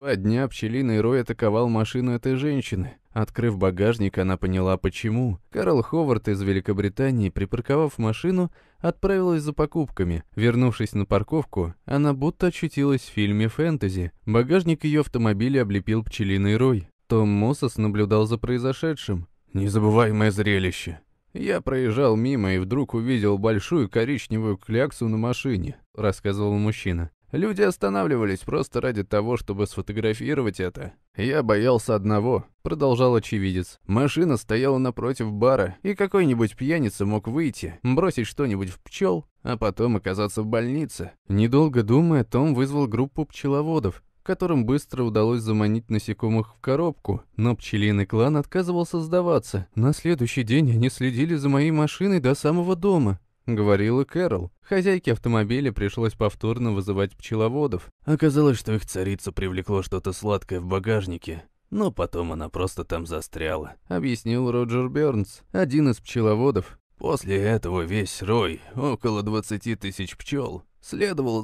Два дня пчелиный рой атаковал машину этой женщины. Открыв багажник, она поняла, почему. Карл Ховард из Великобритании, припарковав машину, отправилась за покупками. Вернувшись на парковку, она будто очутилась в фильме фэнтези. Багажник ее автомобиля облепил пчелиный рой. Том Моссес наблюдал за произошедшим. «Незабываемое зрелище», я проезжал мимо и вдруг увидел большую коричневую кляксу на машине, рассказывал мужчина. Люди останавливались просто ради того, чтобы сфотографировать это. Я боялся одного, продолжал очевидец. Машина стояла напротив бара, и какой-нибудь пьяница мог выйти, бросить что-нибудь в пчел, а потом оказаться в больнице. Недолго думая, Том вызвал группу пчеловодов, которым быстро удалось заманить насекомых в коробку, но пчелиный клан отказывался сдаваться. «На следующий день они следили за моей машиной до самого дома», — говорила Кэрол. Хозяйке автомобиля пришлось повторно вызывать пчеловодов. Оказалось, что их царица привлекло что-то сладкое в багажнике. Но потом она просто там застряла, объяснил Роджер Бёрнс, один из пчеловодов. После этого весь рой, около 20 тысяч пчел, следовал